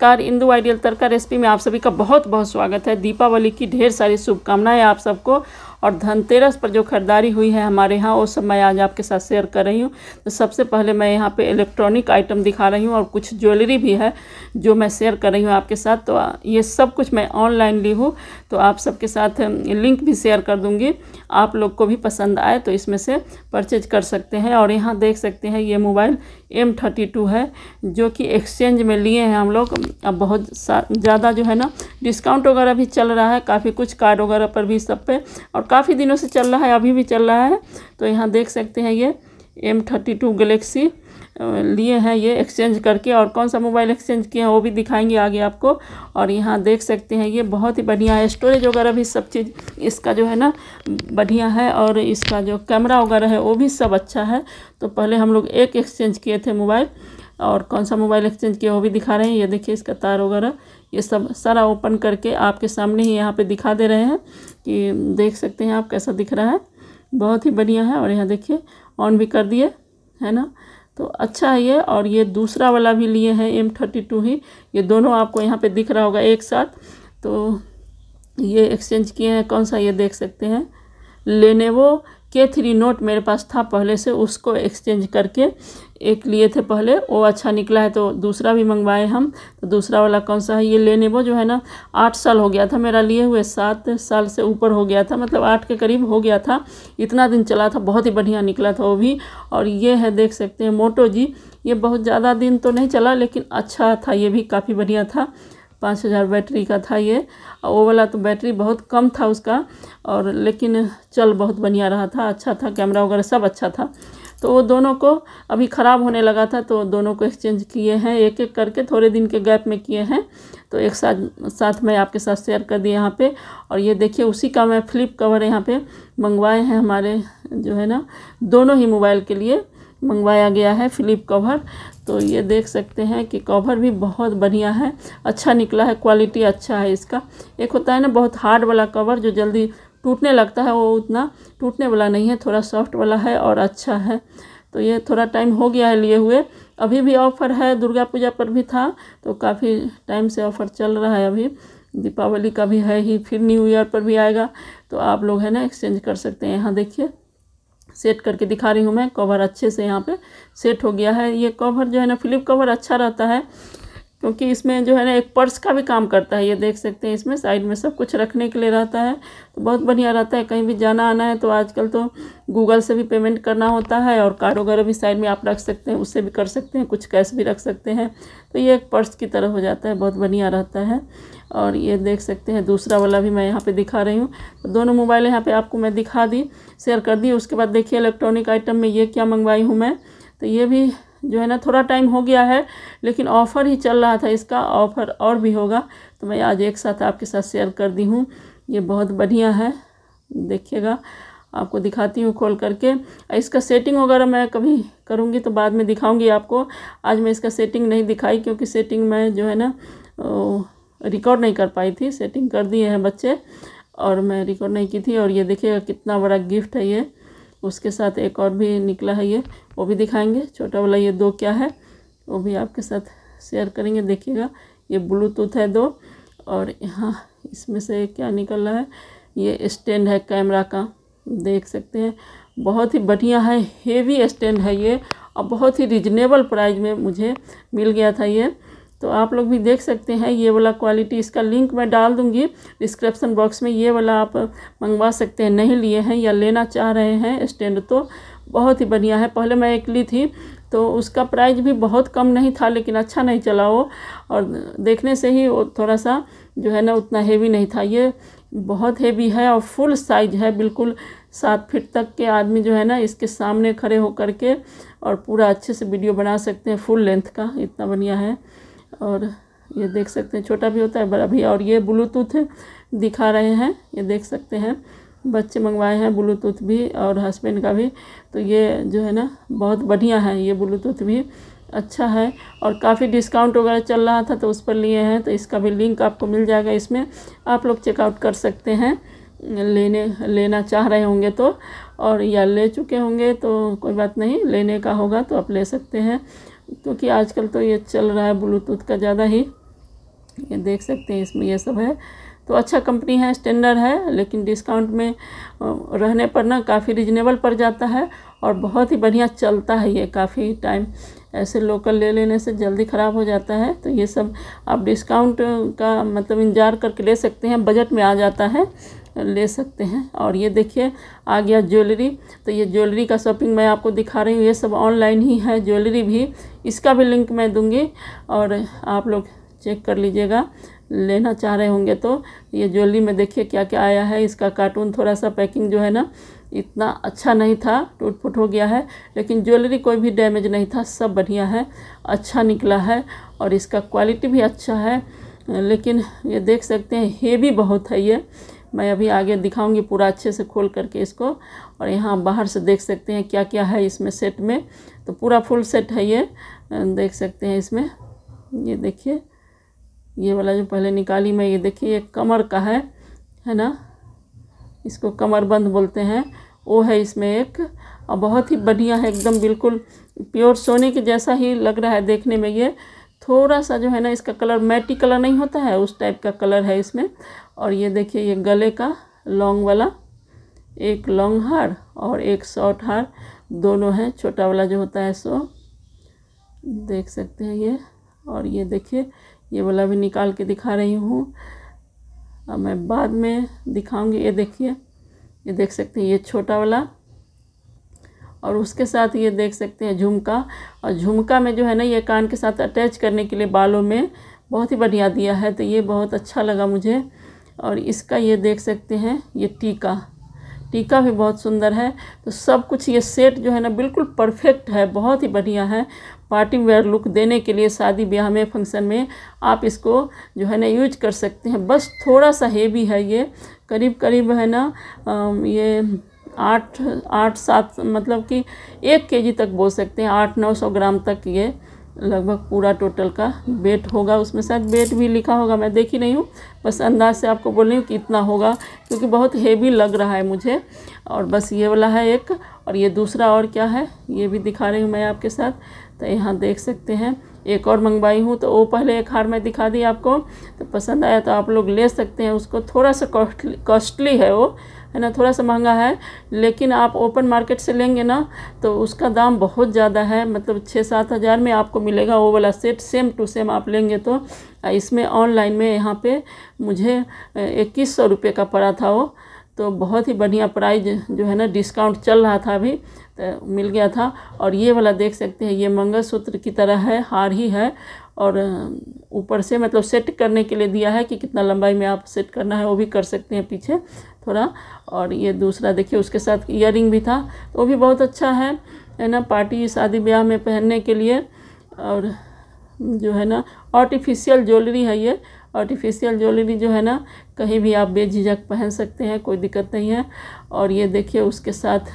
car Indu ideal tadka recipe में आप सभी का बहुत बहुत स्वागत है दीपावली की ढेर सारी शुभकामनाएं आप सबको और धनतेरस पर जो खरीदारी हुई है हमारे यहाँ वो सब मैं आज आपके साथ शेयर कर रही हूँ तो सबसे पहले मैं यहाँ पे इलेक्ट्रॉनिक आइटम दिखा रही हूँ और कुछ ज्वेलरी भी है जो मैं शेयर कर रही हूँ आपके साथ तो ये सब कुछ मैं ऑनलाइन ली हूँ तो आप सबके साथ लिंक भी शेयर कर दूँगी आप लोग को भी पसंद आए तो इसमें से परचेज कर सकते हैं और यहाँ देख सकते हैं ये मोबाइल एम थर्टी टू है जो कि एक्सचेंज में लिए हैं हम लोग अब बहुत ज़्यादा जो है ना डिस्काउंट वगैरह भी चल रहा है काफ़ी कुछ कार्ड वगैरह पर भी सब पे और काफ़ी दिनों से चल रहा है अभी भी चल रहा है तो यहाँ देख सकते हैं ये एम थर्टी टू गलेक्सी लिए हैं ये एक्सचेंज करके और कौन सा मोबाइल एक्सचेंज किए हैं वो भी दिखाएंगे आगे आपको और यहाँ देख सकते हैं ये बहुत ही बढ़िया है स्टोरेज वगैरह भी सब चीज़ इसका जो है ना बढ़िया है और इसका जो कैमरा वगैरह है वो भी सब अच्छा है तो पहले हम लोग एक एक्सचेंज किए थे मोबाइल और कौन सा मोबाइल एक्सचेंज किया वो भी दिखा रहे हैं ये देखिए इसका तार वगैरह ये सब सारा ओपन करके आपके सामने ही यहाँ पे दिखा दे रहे हैं कि देख सकते हैं आप कैसा दिख रहा है बहुत ही बढ़िया है और यहाँ देखिए ऑन भी कर दिए है ना तो अच्छा है ये और ये दूसरा वाला भी लिए हैं एम थर्टी टू ही ये दोनों आपको यहाँ पे दिख रहा होगा एक साथ तो ये एक्सचेंज किए हैं कौन सा ये देख सकते हैं लेने वो के थ्री नोट मेरे पास था पहले से उसको एक्सचेंज करके एक लिए थे पहले वो अच्छा निकला है तो दूसरा भी मंगवाए हम तो दूसरा वाला कौन सा है ये लेने वो जो है ना आठ साल हो गया था मेरा लिए हुए सात साल से ऊपर हो गया था मतलब आठ के करीब हो गया था इतना दिन चला था बहुत ही बढ़िया निकला था वो भी और ये है देख सकते हैं मोटो जी ये बहुत ज़्यादा दिन तो नहीं चला लेकिन अच्छा था ये भी काफ़ी बढ़िया था पाँच हज़ार बैटरी का था ये वो वाला तो बैटरी बहुत कम था उसका और लेकिन चल बहुत बढ़िया रहा था अच्छा था कैमरा वगैरह सब अच्छा था तो वो दोनों को अभी ख़राब होने लगा था तो दोनों को एक्सचेंज किए हैं एक एक करके थोड़े दिन के गैप में किए हैं तो एक साथ साथ मैं आपके साथ शेयर कर दिए यहाँ पे और ये देखिए उसी का मैं फ्लिप कवर यहाँ पे मंगवाए हैं हमारे जो है ना दोनों ही मोबाइल के लिए मंगवाया गया है फ्लिप कवर तो ये देख सकते हैं कि कवर भी बहुत बढ़िया है अच्छा निकला है क्वालिटी अच्छा है इसका एक होता है ना बहुत हार्ड वाला कवर जो जल्दी टूटने लगता है वो उतना टूटने वाला नहीं है थोड़ा सॉफ्ट वाला है और अच्छा है तो ये थोड़ा टाइम हो गया है लिए हुए अभी भी ऑफ़र है दुर्गा पूजा पर भी था तो काफ़ी टाइम से ऑफ़र चल रहा है अभी दीपावली का भी है ही फिर न्यू ईयर पर भी आएगा तो आप लोग है ना एक्सचेंज कर सकते हैं यहाँ देखिए सेट करके दिखा रही हूँ मैं कवर अच्छे से यहाँ पे सेट हो गया है ये कवर जो है ना फ्लिप कवर अच्छा रहता है क्योंकि इसमें जो है ना एक पर्स का भी काम करता है ये देख सकते हैं इसमें साइड में सब कुछ रखने के लिए रहता है तो बहुत बढ़िया रहता है कहीं भी जाना आना है तो आजकल तो गूगल से भी पेमेंट करना होता है और कार्ड वगैरह भी साइड में आप रख सकते हैं उससे भी कर सकते हैं कुछ कैश भी रख सकते हैं तो ये एक पर्स की तरह हो जाता है बहुत बढ़िया रहता है और ये देख सकते हैं दूसरा वाला भी मैं यहाँ पर दिखा रही हूँ तो दोनों मोबाइल यहाँ पर आपको मैं दिखा दी शेयर कर दी उसके बाद देखिए इलेक्ट्रॉनिक आइटम में ये क्या मंगवाई हूँ मैं तो ये भी जो है ना थोड़ा टाइम हो गया है लेकिन ऑफ़र ही चल रहा था इसका ऑफ़र और भी होगा तो मैं आज एक साथ आपके साथ शेयर कर दी हूँ ये बहुत बढ़िया है देखिएगा आपको दिखाती हूँ खोल करके इसका सेटिंग वगैरह मैं कभी करूँगी तो बाद में दिखाऊँगी आपको आज मैं इसका सेटिंग नहीं दिखाई क्योंकि सेटिंग मैं जो है ना रिकॉर्ड नहीं कर पाई थी सेटिंग कर दिए हैं बच्चे और मैं रिकॉर्ड नहीं की थी और ये देखिएगा कितना बड़ा गिफ्ट है ये उसके साथ एक और भी निकला है ये वो भी दिखाएंगे छोटा वाला ये दो क्या है वो भी आपके साथ शेयर करेंगे देखिएगा ये ब्लूटूथ है दो और यहाँ इसमें से क्या निकल रहा है ये स्टैंड है कैमरा का देख सकते हैं बहुत ही बढ़िया है हेवी स्टैंड है ये और बहुत ही रिजनेबल प्राइस में मुझे मिल गया था ये तो आप लोग भी देख सकते हैं ये वाला क्वालिटी इसका लिंक मैं डाल दूँगी डिस्क्रिप्सन बॉक्स में ये वाला आप मंगवा सकते हैं नहीं लिए हैं या लेना चाह रहे हैं स्टैंड तो बहुत ही बढ़िया है पहले मैं एक ली थी तो उसका प्राइस भी बहुत कम नहीं था लेकिन अच्छा नहीं चला वो और देखने से ही वो थोड़ा सा जो है ना उतना हेवी नहीं था ये बहुत हेवी है और फुल साइज है बिल्कुल सात फीट तक के आदमी जो है ना इसके सामने खड़े होकर के और पूरा अच्छे से वीडियो बना सकते हैं फुल लेंथ का इतना बढ़िया है और ये देख सकते हैं छोटा भी होता है बड़ा भी और ये ब्लूटूथ दिखा रहे हैं ये देख सकते हैं बच्चे मंगवाए हैं ब्लूटूथ भी और हस्बैंड का भी तो ये जो है ना बहुत बढ़िया है ये ब्लूटूथ भी अच्छा है और काफ़ी डिस्काउंट वगैरह चल रहा था तो उस पर लिए हैं तो इसका भी लिंक आपको मिल जाएगा इसमें आप लोग चेकआउट कर सकते हैं लेने लेना चाह रहे होंगे तो और या ले चुके होंगे तो कोई बात नहीं लेने का होगा तो आप ले सकते हैं क्योंकि आजकल तो ये चल रहा है ब्लूटूथ का ज़्यादा ही ये देख सकते हैं इसमें ये सब है तो अच्छा कंपनी है स्टैंडर्ड है लेकिन डिस्काउंट में रहने पर ना काफ़ी रिजनेबल पड़ जाता है और बहुत ही बढ़िया चलता है ये काफ़ी टाइम ऐसे लोकल ले लेने से जल्दी ख़राब हो जाता है तो ये सब आप डिस्काउंट का मतलब इंतजार करके ले सकते हैं बजट में आ जाता है ले सकते हैं और ये देखिए आ गया ज्वेलरी तो ये ज्वेलरी का शॉपिंग मैं आपको दिखा रही हूँ ये सब ऑनलाइन ही है ज्वेलरी भी इसका भी लिंक मैं दूंगी और आप लोग चेक कर लीजिएगा लेना चाह रहे होंगे तो ये ज्वेलरी में देखिए क्या क्या आया है इसका कार्टून थोड़ा सा पैकिंग जो है ना इतना अच्छा नहीं था टूट फूट हो गया है लेकिन ज्वेलरी कोई भी डैमेज नहीं था सब बढ़िया है अच्छा निकला है और इसका क्वालिटी भी अच्छा है लेकिन ये देख सकते हैं हेवी बहुत है ये मैं अभी आगे दिखाऊंगी पूरा अच्छे से खोल करके इसको और यहाँ बाहर से देख सकते हैं क्या क्या है इसमें सेट में तो पूरा फुल सेट है ये देख सकते हैं इसमें ये देखिए ये वाला जो पहले निकाली मैं ये देखिए ये कमर का है है ना इसको कमर बंद बोलते हैं वो है इसमें एक और बहुत ही बढ़िया है एकदम बिल्कुल प्योर सोने के जैसा ही लग रहा है देखने में ये थोड़ा सा जो है ना इसका कलर मैटी कलर नहीं होता है उस टाइप का कलर है इसमें और ये देखिए ये गले का लॉन्ग वाला एक लॉन्ग हार और एक शॉर्ट हार दोनों हैं छोटा वाला जो होता है सो देख सकते हैं ये और ये देखिए ये वाला भी निकाल के दिखा रही हूँ अब मैं बाद में दिखाऊंगी ये देखिए ये देख सकते हैं ये छोटा वाला और उसके साथ ये देख सकते हैं झुमका और झुमका में जो है ना ये कान के साथ अटैच करने के लिए बालों में बहुत ही बढ़िया दिया है तो ये बहुत अच्छा लगा मुझे और इसका ये देख सकते हैं ये टीका टीका भी बहुत सुंदर है तो सब कुछ ये सेट जो है ना बिल्कुल परफेक्ट है बहुत ही बढ़िया है पार्टी वेयर लुक देने के लिए शादी ब्याह में फंक्शन में आप इसको जो है ना यूज कर सकते हैं बस थोड़ा सा हेवी है ये करीब करीब है ना ये आठ आठ सात मतलब कि एक केजी तक बोल सकते हैं आठ नौ सौ ग्राम तक ये लगभग पूरा टोटल का वेट होगा उसमें शायद वेट भी लिखा होगा मैं देखी नहीं हूँ बस अंदाज से आपको बोल रही हूँ कि इतना होगा क्योंकि बहुत हेवी लग रहा है मुझे और बस ये वाला है एक और ये दूसरा और क्या है ये भी दिखा रही हूँ मैं आपके साथ तो यहाँ देख सकते हैं एक और मंगवाई हूँ तो वो पहले एक हार मैं दिखा दी आपको तो पसंद आया तो आप लोग ले सकते हैं उसको थोड़ा सा कॉस्टली कॉस्टली है वो है ना थोड़ा सा महंगा है लेकिन आप ओपन मार्केट से लेंगे ना तो उसका दाम बहुत ज़्यादा है मतलब छः सात हज़ार में आपको मिलेगा वो वाला सेट सेम टू सेम आप लेंगे तो इसमें ऑनलाइन में यहाँ पे मुझे इक्कीस सौ रुपये का पड़ा था वो तो बहुत ही बढ़िया प्राइज जो है ना डिस्काउंट चल रहा था अभी तो मिल गया था और ये वाला देख सकते हैं ये मंगलसूत्र की तरह है हार ही है और ऊपर से मतलब सेट करने के लिए दिया है कि कितना लंबाई में आप सेट करना है वो भी कर सकते हैं पीछे थोड़ा और ये दूसरा देखिए उसके साथ इयर भी था तो वो भी बहुत अच्छा है है ना पार्टी शादी ब्याह में पहनने के लिए और जो है ना आर्टिफिशियल ज्वेलरी है ये आर्टिफिशियल ज्वेलरी जो है ना कहीं भी आप बेझिझक पहन सकते हैं कोई दिक्कत नहीं है और ये देखिए उसके साथ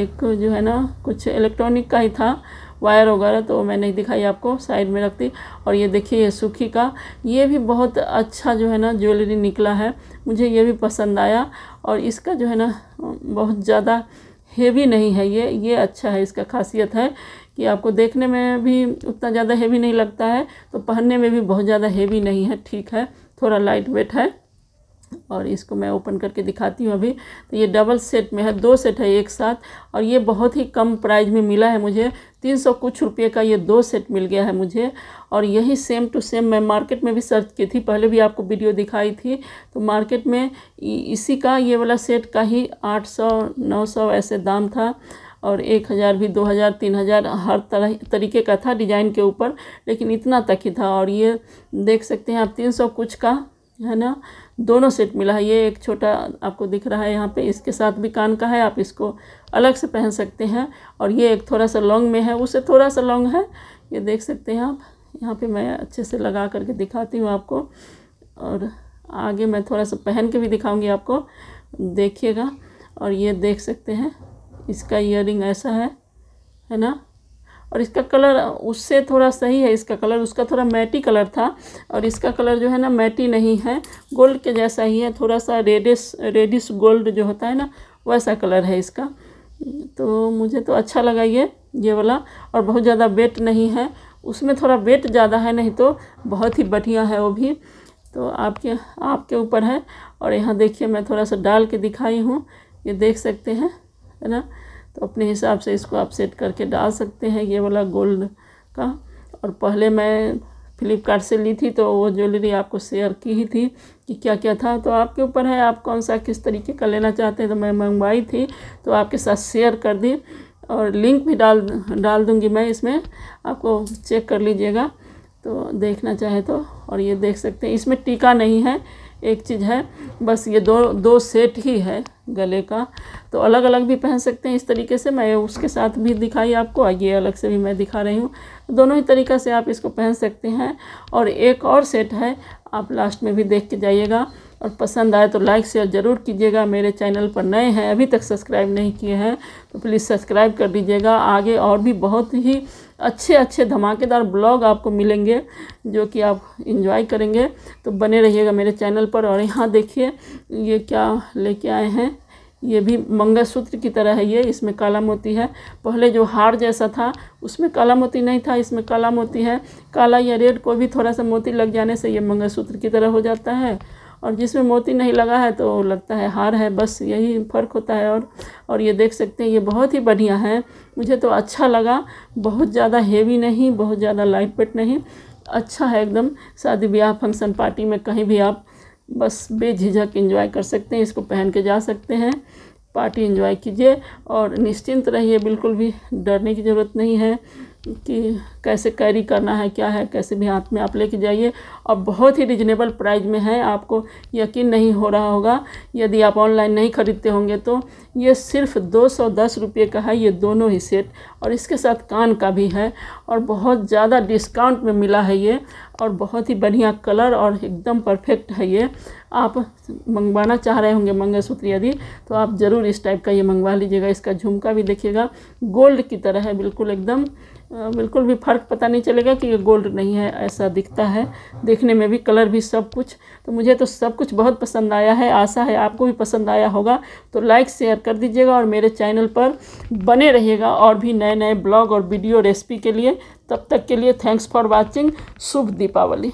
एक जो है ना कुछ इलेक्ट्रॉनिक का ही था वायर वगैरह तो मैं नहीं दिखाई आपको साइड में रखती और ये देखिए ये सूखी का ये भी बहुत अच्छा जो है ना ज्वेलरी निकला है मुझे ये भी पसंद आया और इसका जो है ना बहुत ज़्यादा हेवी नहीं है ये ये अच्छा है इसका खासियत है कि आपको देखने में भी उतना ज़्यादा हेवी नहीं लगता है तो पहनने में भी बहुत ज़्यादा हेवी नहीं है ठीक है थोड़ा लाइट वेट है और इसको मैं ओपन करके दिखाती हूँ अभी तो ये डबल सेट में है दो सेट है एक साथ और ये बहुत ही कम प्राइस में मिला है मुझे तीन सौ कुछ रुपये का ये दो सेट मिल गया है मुझे और यही सेम टू सेम मैं मार्केट में भी सर्च की थी पहले भी आपको वीडियो दिखाई थी तो मार्केट में इसी का ये वाला सेट का ही आठ सौ नौ सौ ऐसे दाम था और एक हज़ार भी दो हज़ार तीन हज़ार हर तरह तरीके का था डिज़ाइन के ऊपर लेकिन इतना तक ही था और ये देख सकते हैं आप तीन सौ कुछ का है ना दोनों सेट मिला है ये एक छोटा आपको दिख रहा है यहाँ पे इसके साथ भी कान का है आप इसको अलग से पहन सकते हैं और ये एक थोड़ा सा लॉन्ग में है उससे थोड़ा सा लॉन्ग है ये देख सकते हैं आप यहाँ पे मैं अच्छे से लगा करके दिखाती हूँ आपको और आगे मैं थोड़ा सा पहन के भी दिखाऊंगी आपको देखिएगा और ये देख सकते हैं इसका इयर ऐसा है है ना और इसका कलर उससे थोड़ा सही है इसका कलर उसका थोड़ा मैटी कलर था और इसका कलर जो है ना मैटी नहीं है गोल्ड के जैसा ही है थोड़ा सा रेडिस रेडिस गोल्ड जो होता है ना वैसा कलर है इसका तो मुझे तो अच्छा लगा ये ये वाला और बहुत ज़्यादा वेट नहीं है उसमें थोड़ा वेट ज़्यादा है नहीं तो बहुत ही बढ़िया है वो भी तो आपके आपके ऊपर है और यहाँ देखिए मैं थोड़ा सा डाल के दिखाई हूँ ये देख सकते हैं है ना तो अपने हिसाब से इसको आप सेट करके डाल सकते हैं ये वाला गोल्ड का और पहले मैं फ्लिपकार्ट से ली थी तो वो ज्वेलरी आपको शेयर की ही थी कि क्या क्या था तो आपके ऊपर है आप कौन सा किस तरीके का लेना चाहते हैं तो मैं मंगवाई थी तो आपके साथ शेयर कर दी और लिंक भी डाल डाल दूँगी मैं इसमें आपको चेक कर लीजिएगा तो देखना चाहे तो और ये देख सकते हैं इसमें टीका नहीं है एक चीज़ है बस ये दो दो सेट ही है गले का तो अलग अलग भी पहन सकते हैं इस तरीके से मैं उसके साथ भी दिखाई आपको ये अलग से भी मैं दिखा रही हूँ दोनों ही तरीक़ा से आप इसको पहन सकते हैं और एक और सेट है आप लास्ट में भी देख के जाइएगा और पसंद आए तो लाइक शेयर ज़रूर कीजिएगा मेरे चैनल पर नए हैं अभी तक सब्सक्राइब नहीं किए हैं तो प्लीज़ सब्सक्राइब कर दीजिएगा आगे और भी बहुत ही अच्छे अच्छे धमाकेदार ब्लॉग आपको मिलेंगे जो कि आप इंजॉय करेंगे तो बने रहिएगा मेरे चैनल पर और यहाँ देखिए ये क्या लेके आए हैं ये भी मंगलसूत्र की तरह है ये इसमें काला मोती है पहले जो हार जैसा था उसमें काला मोती नहीं था इसमें काला मोती है काला या रेड को भी थोड़ा सा मोती लग जाने से ये मंगलसूत्र की तरह हो जाता है और जिसमें मोती नहीं लगा है तो लगता है हार है बस यही फ़र्क होता है और और ये देख सकते हैं ये बहुत ही बढ़िया है मुझे तो अच्छा लगा बहुत ज़्यादा हेवी नहीं बहुत ज़्यादा लाइट वेट नहीं अच्छा है एकदम शादी ब्याह फंक्शन पार्टी में कहीं भी आप बस बेझिझक इंजॉय कर सकते हैं इसको पहन के जा सकते हैं पार्टी इंजॉय कीजिए और निश्चिंत रहिए बिल्कुल भी डरने की ज़रूरत नहीं है कि कैसे कैरी करना है क्या है कैसे भी हाथ में आप लेके जाइए और बहुत ही रिजनेबल प्राइस में है आपको यकीन नहीं हो रहा होगा यदि आप ऑनलाइन नहीं ख़रीदते होंगे तो ये सिर्फ दो सौ दस रुपये का है ये दोनों ही सेट और इसके साथ कान का भी है और बहुत ज़्यादा डिस्काउंट में मिला है ये और बहुत ही बढ़िया कलर और एकदम परफेक्ट है ये आप मंगवाना चाह रहे होंगे मंगलसूत्र यदि तो आप ज़रूर इस टाइप का ये मंगवा लीजिएगा इसका झुमका भी देखिएगा गोल्ड की तरह है बिल्कुल एकदम बिल्कुल भी फ़र्क पता नहीं चलेगा कि ये गोल्ड नहीं है ऐसा दिखता है देखने में भी कलर भी सब कुछ तो मुझे तो सब कुछ बहुत पसंद आया है आशा है आपको भी पसंद आया होगा तो लाइक शेयर कर दीजिएगा और मेरे चैनल पर बने रहिएगा और भी नए नए ब्लॉग और वीडियो रेसिपी के लिए तब तक के लिए थैंक्स फॉर वॉचिंग शुभ दीपावली